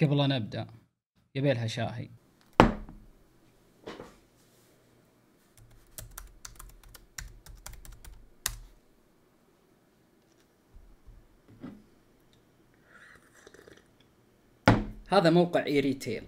قبل أن أبدأ يبيلها شاهي هذا موقع إيريتيل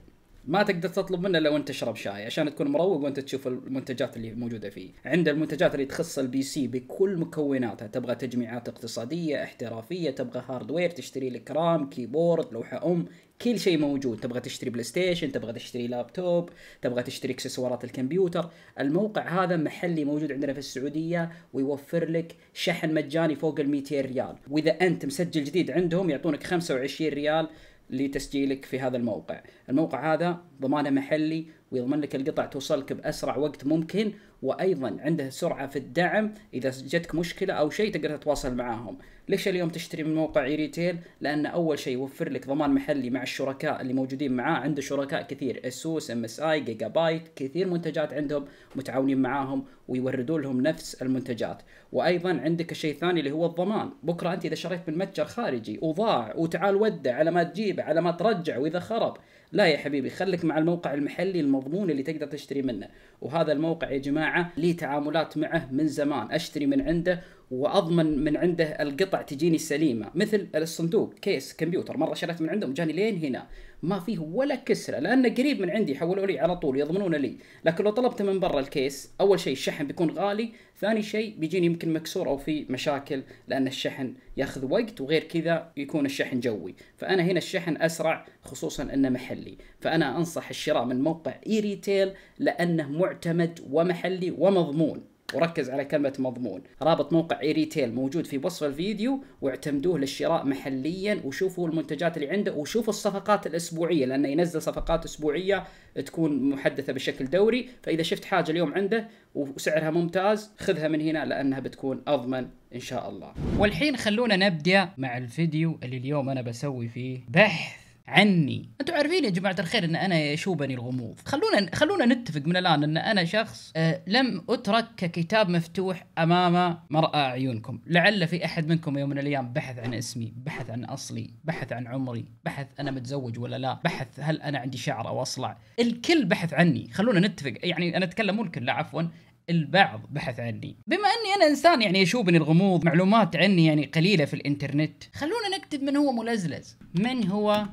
ما تقدر تطلب منه لو انت تشرب شاي عشان تكون مروق وانت تشوف المنتجات اللي موجوده فيه عند المنتجات اللي تخص البي سي بكل مكوناتها تبغى تجميعات اقتصاديه احترافيه تبغى هاردوير تشتري لك رام كيبورد لوحه ام كل شيء موجود تبغى تشتري بلاي ستيشن تبغى تشتري لابتوب تبغى تشتري اكسسوارات الكمبيوتر الموقع هذا محلي موجود عندنا في السعوديه ويوفر لك شحن مجاني فوق ال 200 ريال واذا انت مسجل جديد عندهم يعطونك 25 ريال لتسجيلك في هذا الموقع الموقع هذا ضمانه محلي ويضمن لك القطع توصلك باسرع وقت ممكن وايضا عنده سرعه في الدعم اذا جتك مشكله او شيء تقدر تتواصل معاهم ليش اليوم تشتري من موقع اي ريتيل لان اول شيء يوفر لك ضمان محلي مع الشركاء اللي موجودين معاه عنده شركاء كثير اسوس ام اس اي جيجا بايت كثير منتجات عندهم متعاونين معاهم ويوردوا لهم نفس المنتجات وايضا عندك الشيء الثاني اللي هو الضمان بكره انت اذا شريت من متجر خارجي وضاع وتعال ودع على ما تجيبه على ما ترجع واذا خرب لا يا حبيبي خليك مع الموقع المحلي المضمون اللي تقدر تشتري منه وهذا الموقع يا جماعه لي تعاملات معه من زمان اشتري من عنده واضمن من عنده القطع تجيني سليمه مثل الصندوق كيس كمبيوتر مره شريت من عندهم جاني لين هنا ما فيه ولا كسره لانه قريب من عندي حولوا لي على طول يضمنون لي لكن لو طلبته من برا الكيس اول شيء الشحن بيكون غالي ثاني شيء بيجيني يمكن مكسور او في مشاكل لان الشحن ياخذ وقت وغير كذا يكون الشحن جوي فانا هنا الشحن اسرع خصوصا انه محلي فانا انصح الشراء من موقع اي ريتيل لانه معتمد ومحلي ومضمون وركز على كلمة مضمون رابط موقع اي ريتيل موجود في وصف الفيديو واعتمدوه للشراء محليا وشوفوا المنتجات اللي عنده وشوفوا الصفقات الأسبوعية لأنه ينزل صفقات أسبوعية تكون محدثة بشكل دوري فإذا شفت حاجة اليوم عنده وسعرها ممتاز خذها من هنا لأنها بتكون أضمن إن شاء الله والحين خلونا نبدأ مع الفيديو اللي اليوم أنا بسوي فيه بحث عني انتم عارفين يا جماعه الخير ان انا يشوبني الغموض خلونا خلونا نتفق من الان ان انا شخص أه لم اترك ككتاب مفتوح امام مرأة اعينكم لعل في احد منكم يوم من الايام بحث عن اسمي بحث عن اصلي بحث عن عمري بحث انا متزوج ولا لا بحث هل انا عندي شعر او اصلع الكل بحث عني خلونا نتفق يعني انا اتكلم مو الكل لا عفوا البعض بحث عني بما اني انا انسان يعني يشوبني الغموض معلومات عني يعني قليله في الانترنت خلونا نكتب من هو ملزلز من هو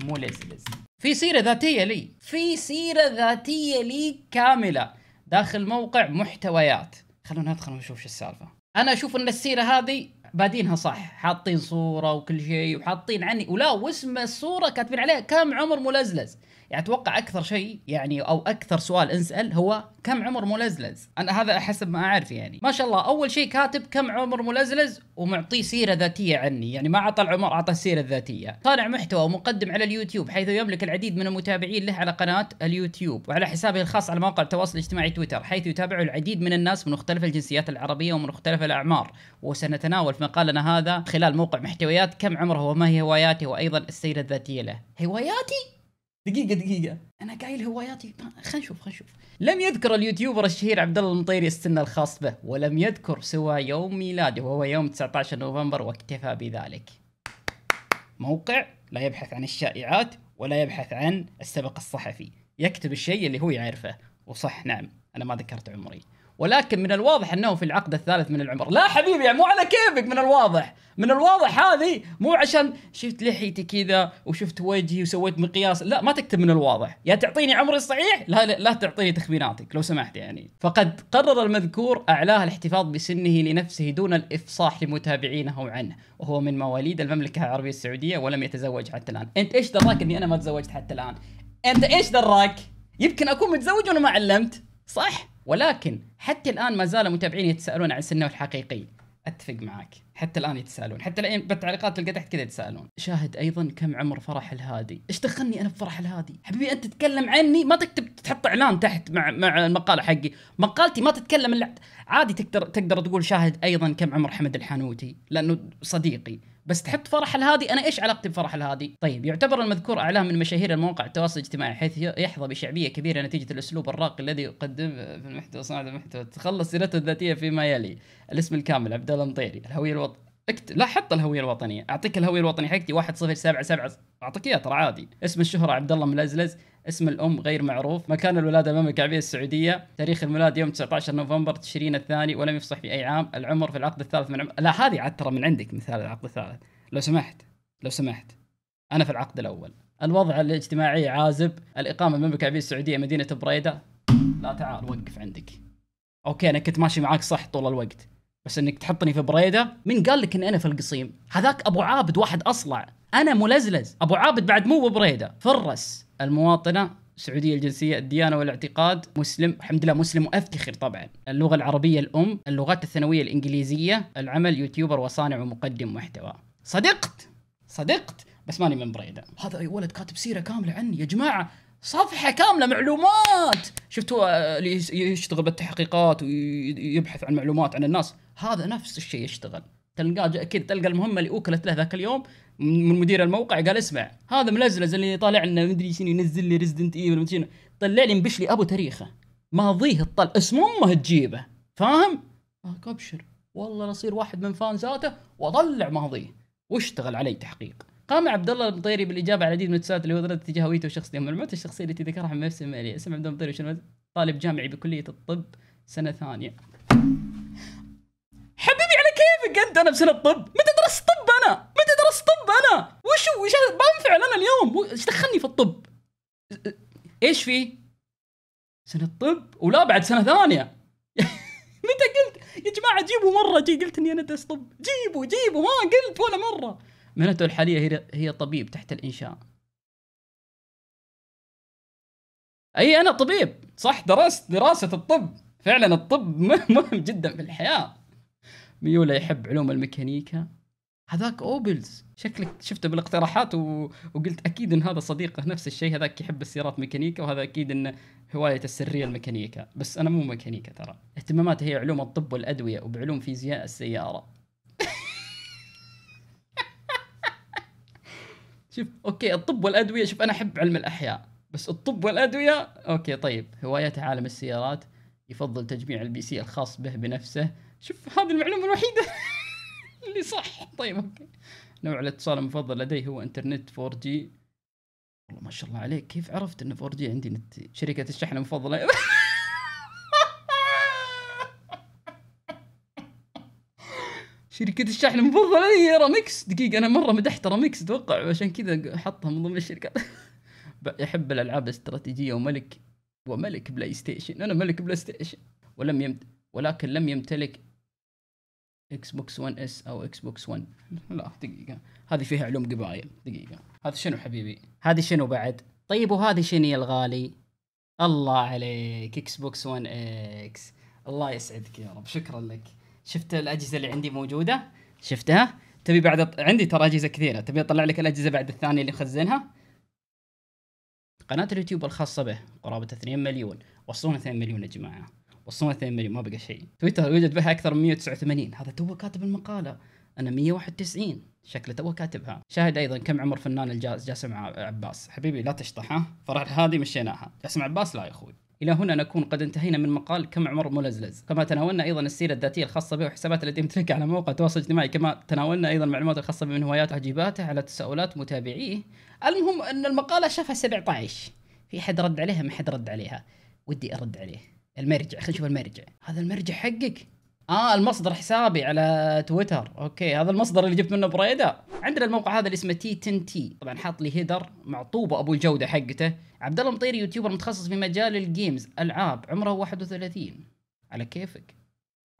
مو ليس ليس في سيرة ذاتية لي في سيرة ذاتية لي كاملة داخل موقع محتويات خلونا ندخل ونشوف شو السالفة أنا أشوف أن السيرة هذه بادينها صح حاطين صورة وكل شيء وحاطين عني ولا واسم الصورة كاتبين عليها كم عمر ملزلز يعني اتوقع اكثر شيء يعني او اكثر سؤال انسال هو كم عمر ملزلز؟ انا هذا حسب ما اعرف يعني، ما شاء الله اول شيء كاتب كم عمر ملزلز ومعطيه سيره ذاتيه عني، يعني ما اعطى العمر اعطى السيره الذاتيه، صانع محتوى ومقدم على اليوتيوب حيث يملك العديد من المتابعين له على قناه اليوتيوب وعلى حسابه الخاص على مواقع التواصل الاجتماعي تويتر حيث يتابعه العديد من الناس من مختلف الجنسيات العربيه ومن مختلف الاعمار، وسنتناول في مقالنا هذا خلال موقع محتويات كم عمره وما هي هواياته وايضا السيره الذاتيه له. هواياتي؟ دقيقة دقيقة أنا قايل هواياتي خلينا نشوف خلينا نشوف لم يذكر اليوتيوبر الشهير عبد الله المطيري السن الخاص به ولم يذكر سوى يوم ميلاده وهو يوم 19 نوفمبر واكتفى بذلك موقع لا يبحث عن الشائعات ولا يبحث عن السبق الصحفي يكتب الشيء اللي هو يعرفه وصح نعم أنا ما ذكرت عمري ولكن من الواضح انه في العقد الثالث من العمر لا حبيبي يعني مو على كيفك من الواضح من الواضح هذه مو عشان شفت لحيتي كذا وشفت وجهي وسويت مقياس لا ما تكتب من الواضح يا تعطيني عمري الصحيح لا لا تعطيني تخميناتك لو سمحت يعني فقد قرر المذكور اعلاه الاحتفاظ بسنه لنفسه دون الافصاح لمتابعينه عنه وهو من مواليد المملكه العربيه السعوديه ولم يتزوج حتى الان انت ايش دراك اني انا ما تزوجت حتى الان انت ايش دراك يمكن اكون متزوج وانا ما علمت صح ولكن حتى الان ما زال متابعين يتسالون عن سنه الحقيقي اتفق معاك حتى الان يتسالون حتى الان بالتعليقات تلقى تحت كذا يتسالون شاهد ايضا كم عمر فرح الهادي ايش دخلني انا بفرح الهادي حبيبي انت تتكلم عني ما تكتب تحط اعلان تحت مع مع المقاله حقي مقالتي ما تتكلم عادي تقدر تقدر تقول شاهد ايضا كم عمر حمد الحانوتي لانه صديقي بس تحط فرح الهادي انا ايش علاقتي بفرح الهادي طيب يعتبر المذكور اعلام من مشاهير المواقع التواصل الاجتماعي حيث يحظى بشعبيه كبيره نتيجه الاسلوب الراقي الذي يقدم في المحتوى صناعه المحتوى تخلص سيرته الذاتيه فيما يلي الاسم الكامل عبد الله المطيري الهويه الوطنيه اكت... لا حط الهويه الوطنيه اعطيك الهويه الوطنيه حقتي 1077 اعطيك اياها ترى عادي اسم الشهره عبد الله ملزلز اسم الام غير معروف مكان الولاده المملكه العربيه السعوديه تاريخ الميلاد يوم 19 نوفمبر تشرين الثاني ولم يفصح في اي عام العمر في العقد الثالث من عم... لا هذه عاد ترى من عندك مثال العقد الثالث لو سمحت لو سمحت انا في العقد الاول الوضع الاجتماعي عازب الاقامه بالمملكه العربيه السعوديه مدينه بريده لا تعال وقف عندك اوكي انا كنت ماشي معاك صح طول الوقت بس انك تحطني في بريده من قال لك ان انا في القصيم هذاك ابو عابد واحد اصلع انا ملزلز ابو عابد بعد مو بريده فرس المواطنه السعوديه الجنسيه الديانه والاعتقاد مسلم الحمد لله مسلم وافتخر طبعا اللغه العربيه الام اللغات الثانويه الانجليزيه العمل يوتيوبر وصانع ومقدم محتوى صدقت صدقت بس ماني من بريده هذا اي ولد كاتب سيره كامله عني يا جماعه صفحة كاملة معلومات شفتوا آه، اللي يشتغل بالتحقيقات ويبحث عن معلومات عن الناس هذا نفس الشيء يشتغل تلقاه اكيد تلقى المهمه اللي اوكلت له ذاك اليوم من مدير الموقع قال اسمع هذا ملزلز اللي طالع لنا مدري شنو ينزل لي ريزدنت ايفل طلع لي مبش لي ابو تاريخه ماضيه الطل اسم امه تجيبه فاهم؟ ابشر والله نصير واحد من فانزاته واطلع ماضيه واشتغل علي تحقيق قام عبد الله المطيري بالاجابه على العديد من التساؤلات اللي وردت تجاه هويته وشخصيته المعلومات الشخصيه التي ذكرها من نفسه اسم عبد الله المطيري طالب جامعي بكليه الطب سنه ثانيه قد انا بسنه طب متى درست طب انا متى درست طب انا وش وش بنفعل انا اليوم ايش دخلني في الطب ايش في سنه طب ولا بعد سنه ثانيه متى قلت يا جماعه جيبوا مره جي قلت اني انا درست طب جيبوا جيبوا ما قلت ولا مره مهنته الحاليه هي هي طبيب تحت الانشاء اي انا طبيب صح درست دراسه الطب فعلا الطب مهم جدا في الحياه ميولا يحب علوم الميكانيكا هذاك اوبلز شكلك شفته بالاقتراحات و... وقلت اكيد ان هذا صديقه نفس الشيء هذاك يحب السيارات ميكانيكا وهذا اكيد ان هوايه السريه الميكانيكا بس انا مو ميكانيكا ترى اهتماماتي هي علوم الطب والادويه وبعلوم فيزياء السياره شوف اوكي الطب والادويه شوف انا احب علم الاحياء بس الطب والادويه اوكي طيب هوايته عالم السيارات يفضل تجميع البي سي الخاص به بنفسه شوف هذه المعلومه الوحيده اللي صح طيب اوكي نوع الاتصال المفضل لدي هو انترنت 4 جي والله ما شاء الله عليك كيف عرفت ان 4 جي عندي نت شركه الشحن المفضله شركة الشحن المفضلة هي رامكس دقيقة أنا مرة مدحت رامكس أتوقع عشان كذا حطها من ضمن الشركات يحب الألعاب الاستراتيجية وملك وملك بلاي ستيشن أنا ملك بلاي ستيشن ولم يمت ولكن لم يمتلك اكس بوكس 1 اس او اكس بوكس 1 لا دقيقه هذه فيها علوم قبائل دقيقه هذا شنو حبيبي هذه شنو بعد طيب وهذه شنو يا الغالي الله عليك اكس بوكس 1 اكس الله يسعدك يا رب شكرا لك شفت الاجهزه اللي عندي موجوده شفتها تبي بعد عندي ترى اجهزه كثيره تبي اطلع لك الاجهزه بعد الثانيه اللي خزنها قناه اليوتيوب الخاصه به قرابه 2 مليون وصلونا 2 مليون يا جماعه وصلنا 2 مليون ما بقى شيء تويتر يوجد بها اكثر من 189 هذا تو كاتب المقاله انا 191 شكله تو كاتبها شاهد ايضا كم عمر فنان الجاز جاسم عباس حبيبي لا تشطح ها فرح هذه مشيناها جاسم عباس لا يا اخوي الى هنا نكون قد انتهينا من مقال كم عمر ملزلز كما تناولنا ايضا السيره الذاتيه الخاصه به وحسابات التي يمتلكها على موقع التواصل الاجتماعي كما تناولنا ايضا المعلومات الخاصه به من هواياته وتعجباته على تساؤلات متابعيه المهم ان المقاله شافها 17 في حد رد عليها ما حد رد عليها ودي ارد عليه المرجع خلينا نشوف المرجع هذا المرجع حقك اه المصدر حسابي على تويتر اوكي هذا المصدر اللي جبت منه بريده عندنا الموقع هذا اللي اسمه تي تن تي طبعا حاط لي هيدر معطوبه ابو الجوده حقته عبد الله مطيري يوتيوبر متخصص في مجال الجيمز العاب عمره 31 على كيفك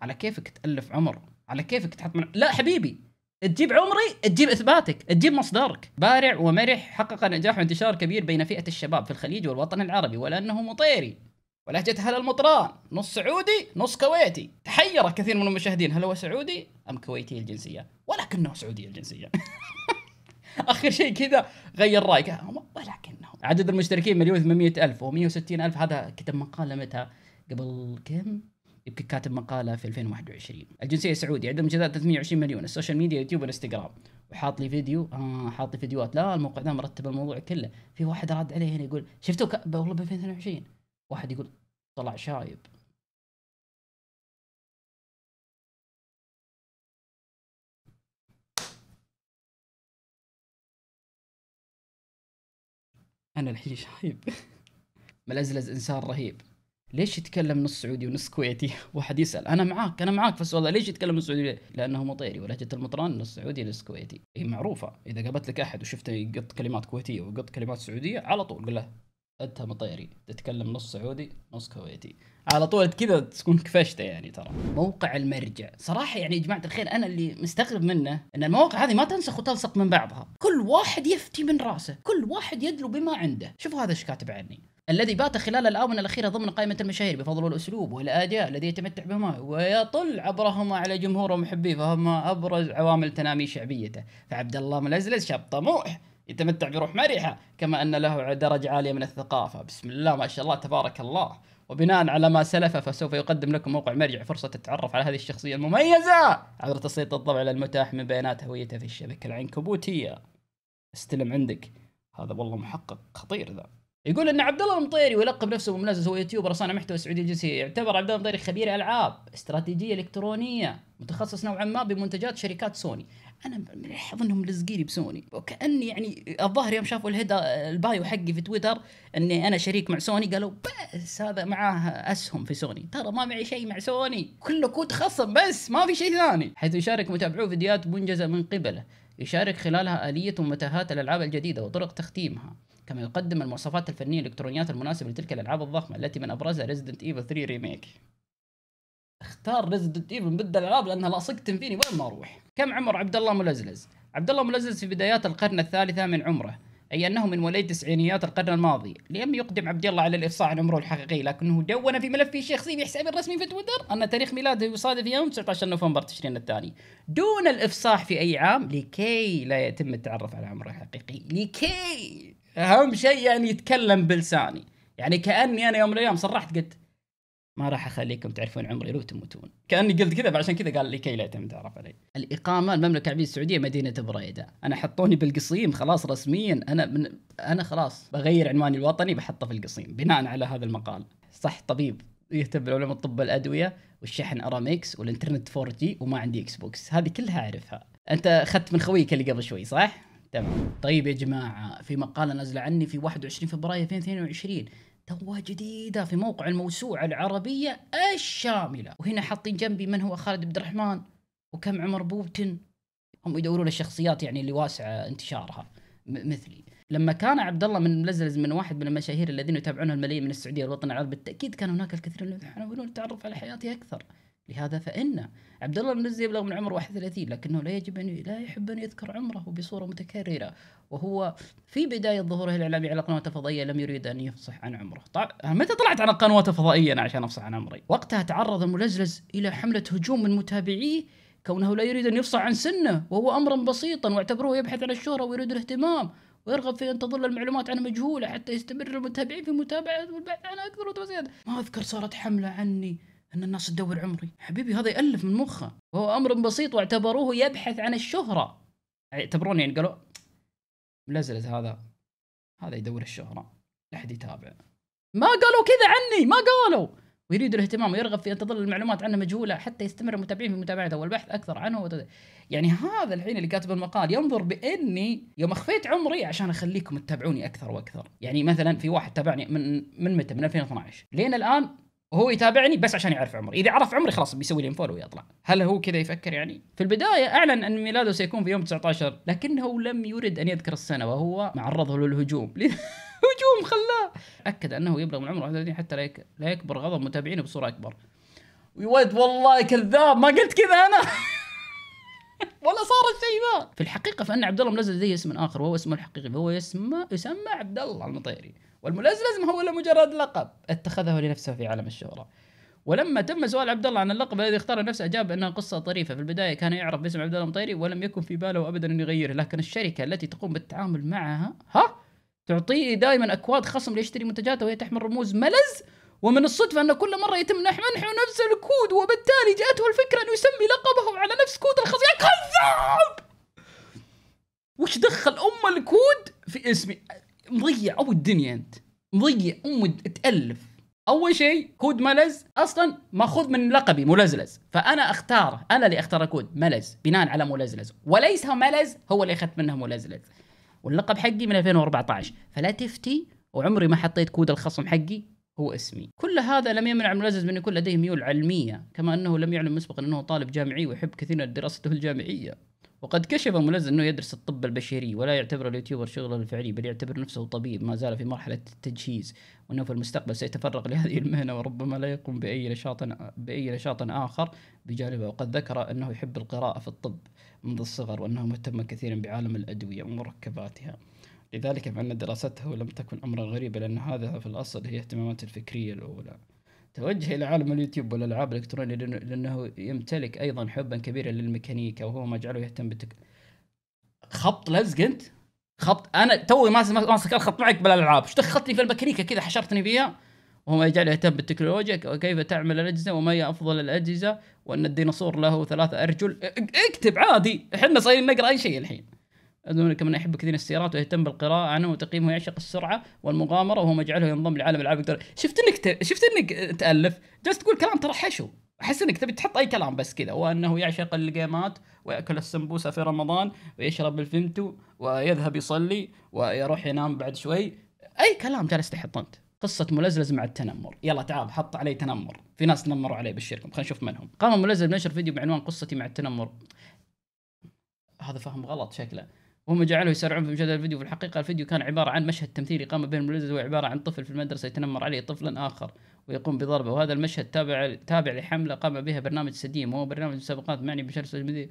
على كيفك تالف عمر على كيفك تحط من... لا حبيبي تجيب عمري تجيب اثباتك تجيب مصدرك بارع ومرح حقق نجاح وانتشار كبير بين فئه الشباب في الخليج والوطن العربي ولانه مطيري ولهجتها للمطران نص سعودي نص كويتي تحير كثير من المشاهدين هل هو سعودي أم كويتي الجنسية ولكنه سعودي الجنسية اخر شيء كذا غير رايك آه، ولكنه عدد المشتركين مليون و الف و وستين الف هذا كتب مقاله متى قبل كم يمكن كاتب مقاله في 2021 الجنسيه السعودي عدد المشاهدات 320 مليون السوشيال ميديا يوتيوب وانستغرام وحاط لي فيديو آه حاط لي فيديوهات لا الموقع ذا مرتب الموضوع كله في واحد رد عليه هنا يقول شفتوا والله ب 2022 واحد يقول طلع شايب انا الحين شايب ملزلز انسان رهيب ليش يتكلم نص سعودي ونص كويتي؟ واحد يسال انا معاك انا معاك بس والله ليش يتكلم نص سعودي؟ لانه مطيري ولهجه المطران نص سعودي نص كويتي هي معروفه اذا قابلت لك احد وشفته يقط كلمات كويتيه ويقط كلمات سعوديه على طول قل له انت مطيري تتكلم نص سعودي نص كويتي على طول كذا تكون كفشته يعني ترى موقع المرجع صراحه يعني يا جماعه الخير انا اللي مستغرب منه ان المواقع هذه ما تنسخ وتلصق من بعضها كل واحد يفتي من راسه كل واحد يدلو بما عنده شوفوا هذا ايش كاتب عني الذي بات خلال الآونة الأخيرة ضمن قائمة المشاهير بفضل الأسلوب والأداء الذي يتمتع بهما ويطل عبرهما على جمهور ومحبيه فهما أبرز عوامل تنامي شعبيته فعبد الله ملزلز شاب طموح يتمتع بروح مرحة كما أن له درجة عالية من الثقافة بسم الله ما شاء الله تبارك الله وبناء على ما سلف فسوف يقدم لكم موقع مرجع فرصة التعرف على هذه الشخصية المميزة عبر تسليط الضوء على المتاح من بيانات هويته في الشبكة العنكبوتية استلم عندك هذا والله محقق خطير ذا يقول ان عبد الله المطيري ويلقب نفسه بمناسبه هو يوتيوبر صانع محتوى سعودي جنسي يعتبر عبد الله المطيري خبير العاب استراتيجيه الكترونيه متخصص نوعا ما بمنتجات شركات سوني انا ملاحظ انهم لزقين بسوني وكاني يعني الظاهر يوم شافوا الهدا البايو حقي في تويتر اني انا شريك مع سوني قالوا بس هذا معاه اسهم في سوني ترى ما معي شيء مع سوني كله كود خصم بس ما في شيء ثاني حيث يشارك متابعوه فيديوهات منجزه من قبله يشارك خلالها آلية ومتاهات الألعاب الجديدة وطرق تختيمها كما يقدم المواصفات الفنية الإلكترونيات المناسبة لتلك الألعاب الضخمة التي من أبرزها Resident Evil 3 Remake اختار ريزدنت ايفل بدل الالعاب لانها لاصق فيني وين ما اروح. كم عمر عبد الله ملزلز؟ عبد الله ملزلز في بدايات القرن الثالثة من عمره، اي انه من وليد تسعينيات القرن الماضي، لم يقدم عبد الله على الافصاح عن عمره الحقيقي، لكنه دون في ملفه الشخصي حسابه الرسمي في تويتر ان تاريخ ميلاده يصادف يوم 19 نوفمبر تشرين الثاني، دون الافصاح في اي عام لكي لا يتم التعرف على عمره الحقيقي، لكي اهم شيء يعني يتكلم بلساني، يعني كاني انا يوم من الايام صرحت قلت ما راح اخليكم تعرفون عمري لو تموتون كاني قلت كذا عشان كذا قال لكي لا يتم تعرف علي الاقامه المملكه العربيه السعوديه مدينه بريده انا حطوني بالقصيم خلاص رسميا انا من انا خلاص بغير عنواني الوطني بحطه في القصيم بناء على هذا المقال صح طبيب يهتم بعلوم الطب الادويه والشحن ارامكس والانترنت 4 جي وما عندي اكس بوكس هذه كلها اعرفها انت اخذت من خويك اللي قبل شوي صح تمام طيب يا جماعه في مقاله نازله عني في 21 فبراير 2022 توه جديدة في موقع الموسوعة العربية الشاملة وهنا حاطين جنبي من هو خالد عبد الرحمن وكم عمر بوبتن هم يدورون الشخصيات يعني اللي واسعة انتشارها مثلي لما كان عبد الله من ملزلز من واحد من المشاهير الذين يتابعونه الملايين من السعوديه والوطن العربي بالتاكيد كان هناك الكثير من يحاولون التعرف على حياتي اكثر لهذا فإن عبد الله بن الزي يبلغ من عمر 31 لكنه لا يجب أن لا يحب أن يذكر عمره بصورة متكررة وهو في بداية ظهوره الإعلامي على قنوات الفضائية لم يريد أن يفصح عن عمره طبعا متى طلعت على القنوات الفضائية أنا عشان أفصح عن عمري وقتها تعرض الملزلز إلى حملة هجوم من متابعيه كونه لا يريد أن يفصح عن سنه وهو أمرا بسيطا واعتبروه يبحث عن الشهرة ويريد الاهتمام ويرغب في ان تظل المعلومات عنه مجهوله حتى يستمر المتابعين في متابعه والبحث عنها اكثر ما اذكر صارت حمله عني ان الناس تدور عمري حبيبي هذا يالف من مخه وهو امر بسيط واعتبروه يبحث عن الشهره اعتبروني يعني قالوا ملزلز هذا هذا يدور الشهره لا احد يتابع ما قالوا كذا عني ما قالوا ويريد الاهتمام ويرغب في ان تظل المعلومات عنه مجهوله حتى يستمر المتابعين في متابعته والبحث اكثر عنه وتد... يعني هذا الحين اللي كاتب المقال ينظر باني يوم اخفيت عمري عشان اخليكم تتابعوني اكثر واكثر يعني مثلا في واحد تابعني من من متى من 2012 لين الان وهو يتابعني بس عشان يعرف عمري اذا عرف عمري خلاص بيسوي لي انفولو ويطلع هل هو كذا يفكر يعني في البدايه اعلن ان ميلاده سيكون في يوم 19 لكنه لم يرد ان يذكر السنه وهو معرضه للهجوم هجوم خلاه اكد انه يبلغ من عمره 31 حتى لا يكبر غضب متابعينه بصوره اكبر ويود ولد والله كذاب ما قلت كذا انا ولا صار الشيء ذا في الحقيقه فان عبد الله منزل لديه اسم اخر وهو اسمه الحقيقي فهو يسمى يسمى عبد الله المطيري والملزلز ما هو الا مجرد لقب اتخذه لنفسه في عالم الشهره ولما تم سؤال عبد الله عن اللقب الذي اختاره نفسه اجاب انها قصه طريفه في البدايه كان يعرف باسم عبد الله المطيري ولم يكن في باله ابدا ان يغيره لكن الشركه التي تقوم بالتعامل معها ها تعطيه دائما اكواد خصم ليشتري منتجاته وهي تحمل رموز ملز ومن الصدفة أن كل مرة يتم منح نفس الكود وبالتالي جاءته الفكرة أنه يسمي لقبه على نفس كود الخصم يا كذاب! وش دخل أم الكود في اسمي؟ مضيع ابو الدنيا انت مضيع ام تالف اول شيء كود ملز اصلا ماخوذ من لقبي ملزلز فانا اختار انا اللي اختار كود ملز بناء على ملزلز وليس ملز هو اللي اخذت منه ملزلز واللقب حقي من 2014 فلا تفتي وعمري ما حطيت كود الخصم حقي هو اسمي كل هذا لم يمنع ملزلز من يكون لديه ميول علميه كما انه لم يعلم مسبقا انه طالب جامعي ويحب كثيرا دراسته الجامعيه وقد كشف ملز أنه يدرس الطب البشري ولا يعتبر اليوتيوبر شغله الفعلي بل يعتبر نفسه طبيب ما زال في مرحلة التجهيز وأنه في المستقبل سيتفرغ لهذه المهنة وربما لا يقوم بأي نشاط بأي نشاط آخر بجانبه وقد ذكر أنه يحب القراءة في الطب منذ الصغر وأنه مهتم كثيرا بعالم الأدوية ومركباتها لذلك فإن دراسته لم تكن أمرا غريبا لأن هذا في الأصل هي اهتماماته الفكرية الأولى توجه الى عالم اليوتيوب والالعاب الالكترونيه لانه يمتلك ايضا حبا كبيرا للميكانيكا وهو ما جعله يهتم بالتك خبط لزق انت خبط انا توي ماسك الخط معك بالالعاب ايش دخلتني في الميكانيكا كذا حشرتني فيها وهو ما يجعله يهتم بالتكنولوجيا وكيف تعمل الاجهزه وما هي افضل الاجهزه وان الديناصور له ثلاثة ارجل اكتب عادي احنا صايرين نقرا اي شيء الحين كمان يحب كثير السيارات ويهتم بالقراءة عنه وتقييمه يعشق السرعة والمغامرة وهو مجعله ينضم لعالم العاب الدرجة شفت انك ت... شفت انك تألف جالس تقول كلام ترى حشو احس انك تبي تحط اي كلام بس كذا وانه يعشق الجيمات وياكل السمبوسه في رمضان ويشرب الفيمتو ويذهب يصلي ويروح ينام بعد شوي اي كلام جالس تحط انت قصة ملزلز مع التنمر، يلا تعال حط علي تنمر، في ناس تنمروا علي بالشركة، خلينا نشوف منهم. قام ملزلز بنشر فيديو بعنوان قصتي مع التنمر. هذا فهم غلط شكله. وهم جعلوا يسرعون في مشاهدة الفيديو في الحقيقة الفيديو كان عبارة عن مشهد تمثيلي قام به الملزز وعباره عبارة عن طفل في المدرسة يتنمر عليه طفل آخر ويقوم بضربه وهذا المشهد تابع تابع لحملة قام بها برنامج سديم وهو برنامج مسابقات معني بشر السوشيال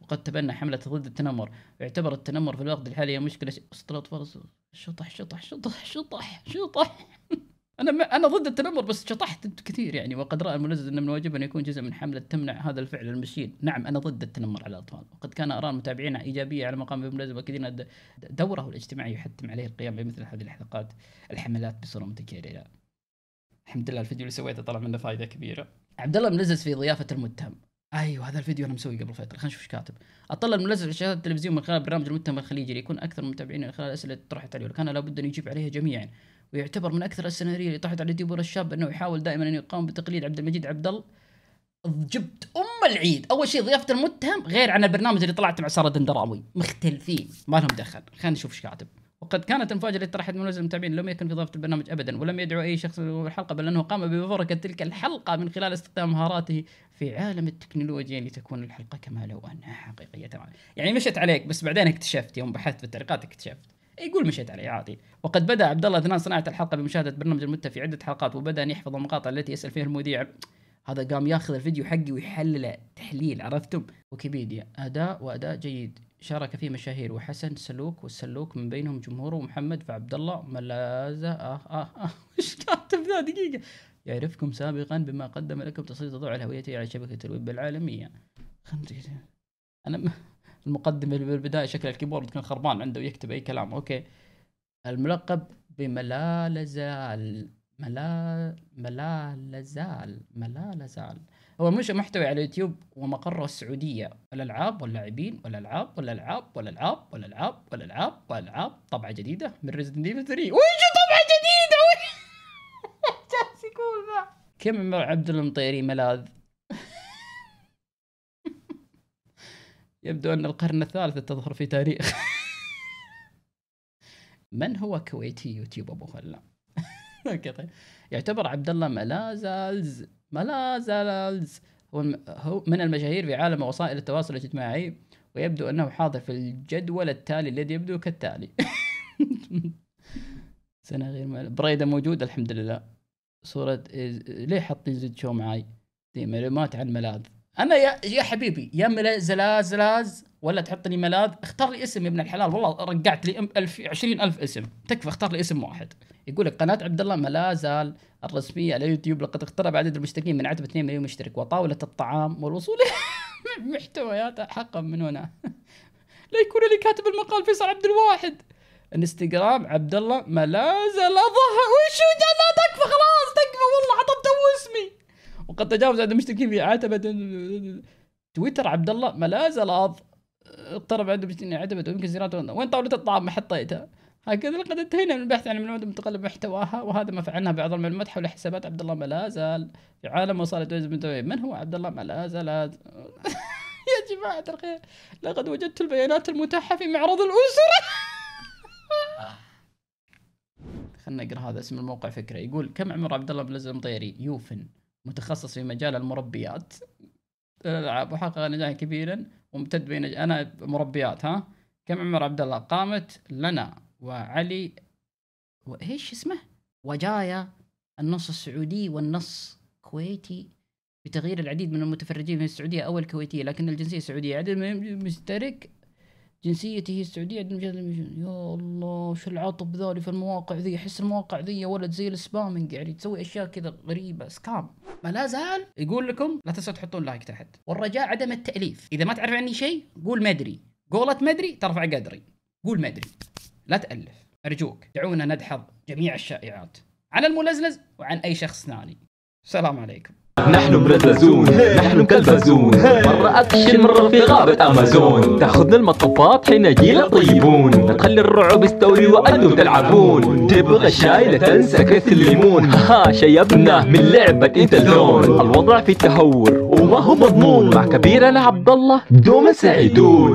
وقد تبنى حملة ضد التنمر يعتبر التنمر في الوقت الحالي مشكلة وسط شطح شطح شطح شطح شطح شطح انا ما انا ضد التنمر بس شطحت كثير يعني وقد راى المنزل ان من واجبه ان يكون جزء من حمله تمنع هذا الفعل المشين، نعم انا ضد التنمر على الاطفال، وقد كان اراء المتابعين ايجابيه على مقام ابن لازم واكدين دوره الاجتماعي يحتم عليه القيام بمثل هذه الحلقات الحملات بصوره متكرره. الحمد لله الفيديو اللي سويته طلع منه فائده كبيره. عبد الله الملزز في ضيافه المتهم. ايوه هذا الفيديو انا مسويه قبل فتره خلينا نشوف ايش كاتب اطلع المنزل في التلفزيون من خلال برنامج المتهم الخليجي ليكون اكثر متابعين من خلال الاسئله طرحت عليه وكان لابد ان يجيب عليها جميعا ويعتبر من اكثر السيناريو اللي طاحت على ديبور الشاب انه يحاول دائما ان يقاوم بتقليد عبد المجيد عبد الله جبت ام العيد اول شيء ضيافه المتهم غير عن البرنامج اللي طلعت مع ساره دندراوي مختلفين ما لهم دخل خلينا نشوف ايش كاتب وقد كانت المفاجاه التي طرحت من المتابعين لم يكن في ضيافه البرنامج ابدا ولم يدعو اي شخص للحلقه بل انه قام بمباركه تلك الحلقه من خلال استخدام مهاراته في عالم التكنولوجيا لتكون الحلقه كما لو انها حقيقيه تماما يعني مشت عليك بس بعدين اكتشفت يوم بحثت في التعليقات اكتشفت يقول مشيت عليه عاطي وقد بدا عبد الله اثناء صناعه الحلقه بمشاهده برنامج المدة في عده حلقات وبدا ان يحفظ المقاطع التي يسال فيها المذيع هذا قام ياخذ الفيديو حقي ويحلله تحليل عرفتم ويكيبيديا اداء واداء جيد شارك فيه مشاهير وحسن سلوك والسلوك من بينهم جمهوره ومحمد فعبد الله ملازه اه اه اه ايش كاتب ذا دقيقة يعرفكم سابقا بما قدم لكم تسليط الضوء على هويته على شبكة الويب العالمية انا المقدمه بالبدايه شكل الكيبورد كان خربان عنده ويكتب اي كلام اوكي الملقب بملا لزال ملا ملا لزال ملا لزال هو مش محتوى على اليوتيوب ومقره السعوديه الالعاب واللاعبين والالعاب والالعاب والالعاب والالعاب والالعاب والالعاب طبعه جديده من ريزدنت ايفل 3 وش طبعه جديده جالس يقول ذا كم عبد المطيري ملاذ يبدو أن القرن الثالث تظهر في تاريخ من هو كويتي يوتيوب أبو خلا يعتبر عبد الله ملازلز ملازلز هو من المشاهير في عالم وسائل التواصل الاجتماعي ويبدو أنه حاضر في الجدول التالي الذي يبدو كالتالي سنة غير مال. بريدة موجودة الحمد لله صورة ليه حاطين زد شو معاي؟ دي معلومات عن ملاذ انا يا يا حبيبي يا زلازلاز ولا تحط لي ملاذ اختار لي اسم يا ابن الحلال والله رقعت لي ألف 20000 اسم تكفى اختار لي اسم واحد يقول لك قناه عبد الله ملازال الرسميه على اليوتيوب لقد اقترب عدد المشتركين من عتب 2 مليون مشترك وطاوله الطعام والوصول محتوياتها حقا من هنا لا يكون لي كاتب المقال فيصل عبد الواحد انستغرام عبد الله ملازل اظهر وشو تكفى خلاص تكفى والله حطبت اسمي وقد تجاوز عند المشتركين في عتبة تويتر عبد الله ما لازال زال اقترب عند المشتركين عتبة ويمكن زيارته وين طاولة الطعام ما حطيتها هكذا لقد انتهينا من البحث عن المعلومات المتقلب محتواها وهذا ما فعلناه بعض المعلومات حول حسابات عبد الله ما لازال في عالم وصالة من هو عبد الله ما لازال يا جماعة الخير لقد وجدت البيانات المتاحة في معرض الأسرة خلنا نقرا هذا اسم الموقع فكرة يقول كم عمر عبد الله بن طيري يوفن متخصص في مجال المربيات الالعاب آه، وحقق نجاحا كبيرا وامتد بين انا مربيات ها كم عمر عبد الله قامت لنا وعلي وايش اسمه وجايا النص السعودي والنص كويتي بتغيير العديد من المتفرجين من السعوديه او الكويتيه لكن الجنسيه السعوديه عدد من المشترك جنسيته السعوديه يا الله شو العطب ذولي في المواقع ذي احس المواقع ذي يا ولد زي السبامنج يعني تسوي اشياء كذا غريبه سكام فلا زال يقول لكم لا تنسوا تحطون لايك تحت والرجاء عدم التاليف اذا ما تعرف عني شيء قول ما ادري قولة ما ادري ترفع قدري قول ما ادري لا تالف ارجوك دعونا ندحض جميع الشائعات عن الملزلز وعن اي شخص ثاني السلام عليكم نحن مرززون نحن كالبازون مرة أكشن مرة في غابة أمازون تاخذنا المطبات حين جيل طيبون نخلي الرعب يستولي وأنتم تلعبون تبغى الشاي لا تنسى كيس الليمون ها شيبنا من لعبة انت اللون الوضع في تهور وما هو مضمون مع كبيرنا عبد الله دوما سعيدون